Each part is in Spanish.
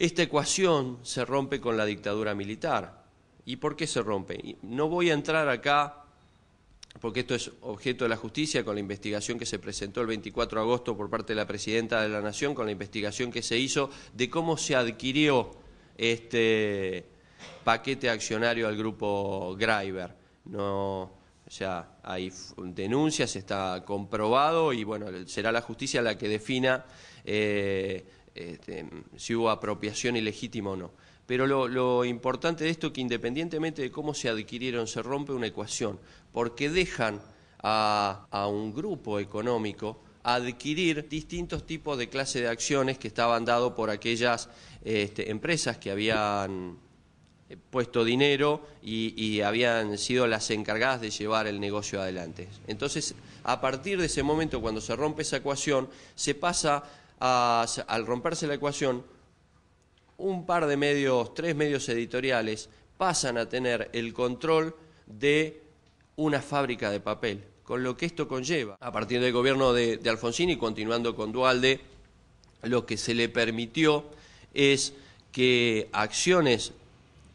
Esta ecuación se rompe con la dictadura militar. ¿Y por qué se rompe? No voy a entrar acá, porque esto es objeto de la justicia, con la investigación que se presentó el 24 de agosto por parte de la Presidenta de la Nación, con la investigación que se hizo de cómo se adquirió este paquete accionario al grupo Greiber. No, o sea, hay denuncias, está comprobado y bueno, será la justicia la que defina eh, este, si hubo apropiación ilegítima o no. Pero lo, importante de esto es que independientemente de cómo se adquirieron, se rompe una ecuación, porque dejan a, un grupo económico adquirir distintos tipos de clase de acciones que estaban dado por aquellas este, empresas que habían eh, puesto dinero y, habían sido las encargadas de llevar el negocio adelante. Entonces, a partir de ese momento, cuando se rompe esa ecuación, se pasa al romperse la ecuación, un par de medios, tres medios editoriales, pasan a tener el control de una fábrica de papel, con lo que esto conlleva. A partir del gobierno de, de Alfonsín y continuando con Dualde, lo que se le permitió es que acciones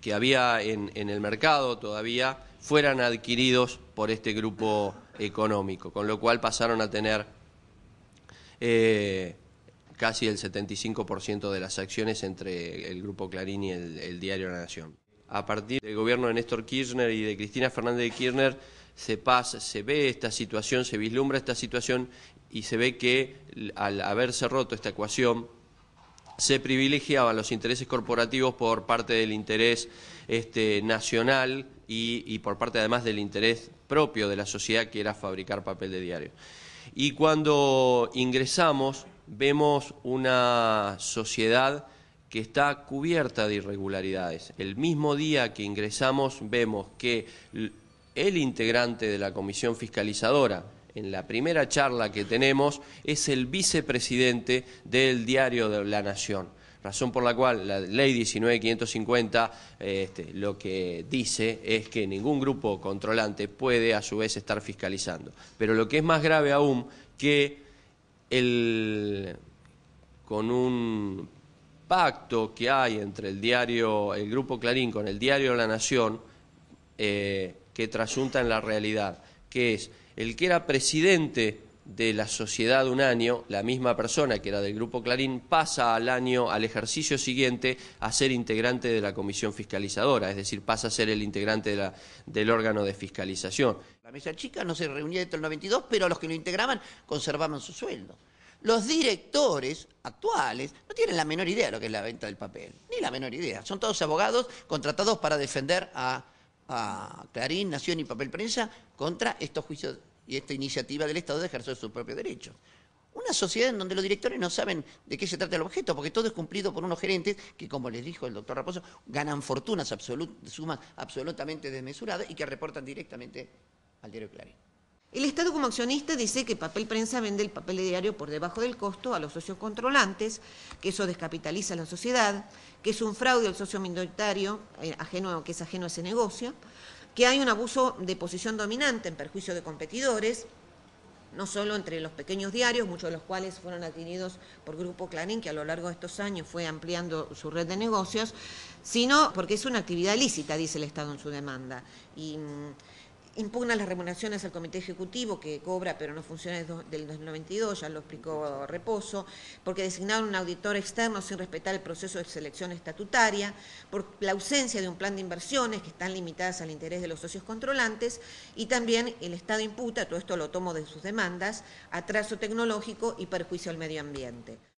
que había en, el mercado todavía fueran adquiridos por este grupo económico, con lo cual pasaron a tener eh, casi el 75% de las acciones entre el Grupo Clarín y el, diario La Nación. A partir del gobierno de Néstor Kirchner y de Cristina Fernández de Kirchner se pasa, se ve esta situación, se vislumbra esta situación y se ve que al haberse roto esta ecuación se privilegiaban los intereses corporativos por parte del interés este, nacional y, por parte además del interés propio de la sociedad que era fabricar papel de diario. Y cuando ingresamos vemos una sociedad que está cubierta de irregularidades. El mismo día que ingresamos vemos que el integrante de la comisión fiscalizadora, en la primera charla que tenemos, es el vicepresidente del diario de La Nación razón por la cual la ley 19550 este, lo que dice es que ningún grupo controlante puede a su vez estar fiscalizando. Pero lo que es más grave aún, que el, con un pacto que hay entre el diario, el Grupo Clarín con el diario La Nación, eh, que trasunta en la realidad, que es el que era presidente de la sociedad un año, la misma persona que era del Grupo Clarín pasa al año, al ejercicio siguiente, a ser integrante de la comisión fiscalizadora, es decir, pasa a ser el integrante del órgano de fiscalización. La mesa chica no se reunía dentro del 92, pero los que lo integraban conservaban su sueldo. Los directores actuales no tienen la menor idea de lo que es la venta del papel, ni la menor idea. Son todos abogados contratados para defender a, a Clarín, Nación y Papel Prensa contra estos juicios y esta iniciativa del Estado de ejercer sus propios derechos. Una sociedad en donde los directores no saben de qué se trata el objeto, porque todo es cumplido por unos gerentes que, como les dijo el doctor Raposo, ganan fortunas, sumas absolutamente desmesuradas y que reportan directamente al diario Clarín. El Estado como accionista dice que papel prensa vende el papel diario por debajo del costo a los socios controlantes, que eso descapitaliza a la sociedad, que es un fraude al socio minoritario, eh, ajeno, que es ajeno a ese negocio, que hay un abuso de posición dominante en perjuicio de competidores, no solo entre los pequeños diarios, muchos de los cuales fueron adquiridos por Grupo Clarín, que a lo largo de estos años fue ampliando su red de negocios, sino porque es una actividad lícita, dice el Estado en su demanda. Y, mm, impugna las remuneraciones al Comité Ejecutivo, que cobra pero no funciona desde el 2022, ya lo explicó Reposo, porque designaron un auditor externo sin respetar el proceso de selección estatutaria, por la ausencia de un plan de inversiones que están limitadas al interés de los socios controlantes, y también el Estado imputa, todo esto lo tomo de sus demandas, atraso tecnológico y perjuicio al medio ambiente.